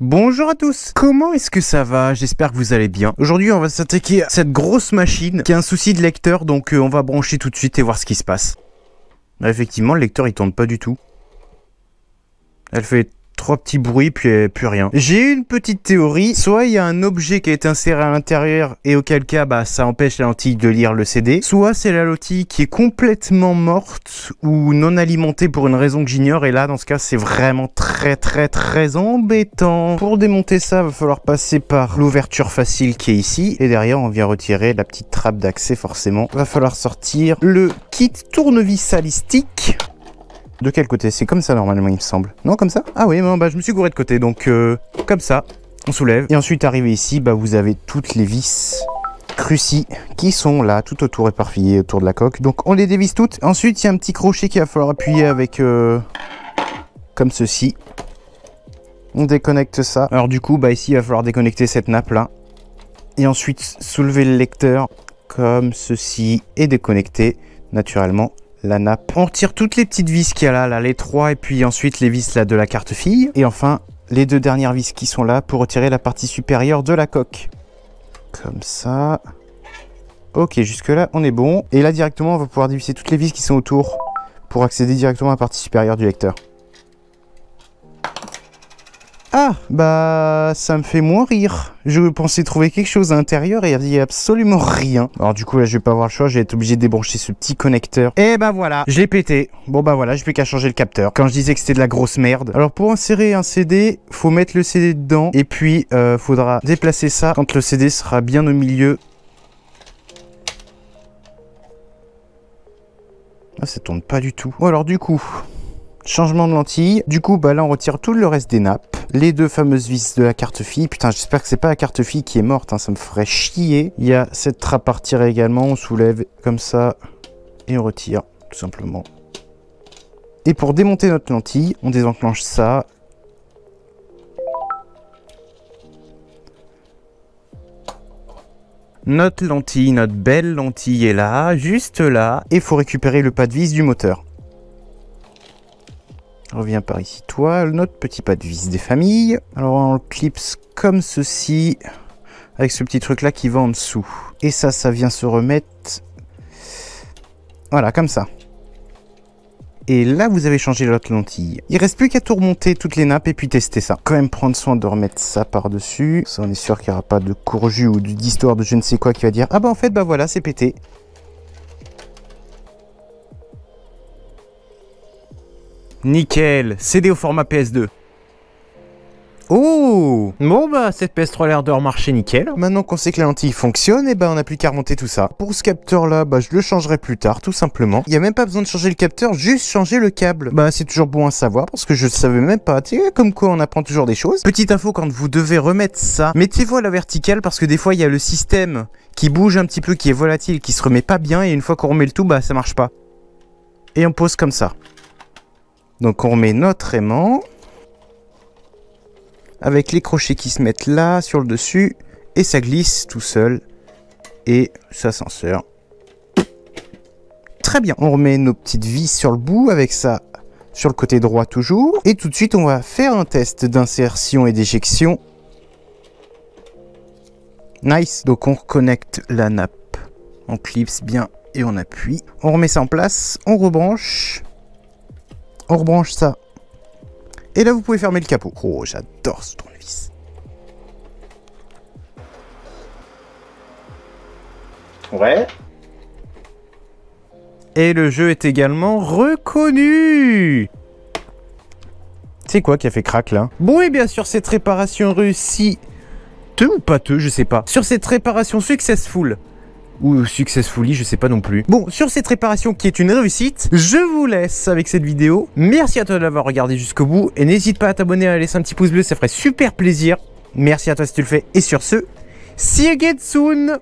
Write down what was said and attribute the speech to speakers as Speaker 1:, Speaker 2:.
Speaker 1: Bonjour à tous Comment est-ce que ça va J'espère que vous allez bien. Aujourd'hui on va s'attaquer à cette grosse machine qui a un souci de lecteur donc euh, on va brancher tout de suite et voir ce qui se passe. Effectivement le lecteur il tourne pas du tout. Elle fait trois petits bruits, puis euh, plus rien. J'ai une petite théorie. Soit il y a un objet qui est inséré à l'intérieur et auquel cas, bah, ça empêche la lentille de lire le CD. Soit c'est la lentille qui est complètement morte ou non alimentée pour une raison que j'ignore. Et là, dans ce cas, c'est vraiment très, très, très embêtant. Pour démonter ça, va falloir passer par l'ouverture facile qui est ici. Et derrière, on vient retirer la petite trappe d'accès, forcément. Va falloir sortir le kit tournevis salistique de quel côté C'est comme ça normalement, il me semble. Non, comme ça Ah oui, bah, je me suis gouré de côté, donc euh, comme ça, on soulève. Et ensuite, arrivé ici, bah, vous avez toutes les vis crucis qui sont là, tout autour, éparpillées autour de la coque. Donc on les dévisse toutes. Ensuite, il y a un petit crochet qu'il va falloir appuyer avec... Euh, comme ceci. On déconnecte ça. Alors du coup, bah ici, il va falloir déconnecter cette nappe là. Et ensuite, soulever le lecteur comme ceci et déconnecter naturellement la nappe. On retire toutes les petites vis qu'il y a là, là, les trois, et puis ensuite les vis là de la carte fille. Et enfin, les deux dernières vis qui sont là pour retirer la partie supérieure de la coque. Comme ça. Ok, jusque là, on est bon. Et là, directement, on va pouvoir dévisser toutes les vis qui sont autour pour accéder directement à la partie supérieure du lecteur bah ça me fait moins rire. Je pensais trouver quelque chose à l'intérieur et il y a absolument rien. Alors du coup là je vais pas avoir le choix, je vais être obligé de débrancher ce petit connecteur. Et eh bah ben, voilà, j'ai l'ai pété. Bon bah voilà, je plus qu'à changer le capteur. Quand je disais que c'était de la grosse merde. Alors pour insérer un CD, faut mettre le CD dedans et puis euh, faudra déplacer ça quand le CD sera bien au milieu. Ah ça tourne pas du tout. Bon alors du coup, changement de lentille. Du coup, bah là, on retire tout le reste des nappes les deux fameuses vis de la carte fille. Putain, j'espère que c'est pas la carte fille qui est morte, hein, ça me ferait chier. Il y a cette trappe à retirer également, on soulève comme ça et on retire, tout simplement. Et pour démonter notre lentille, on désenclenche ça. Notre lentille, notre belle lentille est là, juste là, et faut récupérer le pas de vis du moteur reviens par ici. Toi, notre petit pas de vis des familles. Alors on le clipse comme ceci, avec ce petit truc là qui va en dessous. Et ça, ça vient se remettre, voilà, comme ça. Et là, vous avez changé l'autre lentille. Il reste plus qu'à tout remonter toutes les nappes et puis tester ça. Quand même prendre soin de remettre ça par-dessus. Ça, on est sûr qu'il n'y aura pas de courju ou d'histoire de je ne sais quoi qui va dire « Ah bah en fait, bah voilà, c'est pété ». Nickel, CD au format PS2. Oh Bon bah cette PS3 l'air de remarcher nickel. Maintenant qu'on sait que la lentille fonctionne, et eh bah ben, on n'a plus qu'à remonter tout ça. Pour ce capteur là, bah je le changerai plus tard tout simplement. Il y a même pas besoin de changer le capteur, juste changer le câble. Bah c'est toujours bon à savoir parce que je savais même pas. Tu comme quoi on apprend toujours des choses. Petite info quand vous devez remettre ça, mettez-vous à la verticale parce que des fois il y a le système qui bouge un petit peu, qui est volatile, qui se remet pas bien et une fois qu'on remet le tout, bah ça marche pas. Et on pose comme ça. Donc on remet notre aimant avec les crochets qui se mettent là sur le dessus et ça glisse tout seul et ça sort. Très bien, on remet nos petites vis sur le bout avec ça sur le côté droit toujours et tout de suite on va faire un test d'insertion et d'éjection. Nice, donc on reconnecte la nappe, on clipse bien et on appuie. On remet ça en place, on rebranche on rebranche ça. Et là, vous pouvez fermer le capot. Oh, j'adore ce tournevis. Ouais. Et le jeu est également reconnu. C'est quoi qui a fait crack là Bon et eh bien sûr cette réparation réussie, Te ou pas te, je sais pas. Sur cette réparation successful, ou successfully, je sais pas non plus. Bon, sur cette réparation qui est une réussite, je vous laisse avec cette vidéo. Merci à toi de l'avoir regardé jusqu'au bout et n'hésite pas à t'abonner, à laisser un petit pouce bleu, ça ferait super plaisir. Merci à toi si tu le fais et sur ce, see you again soon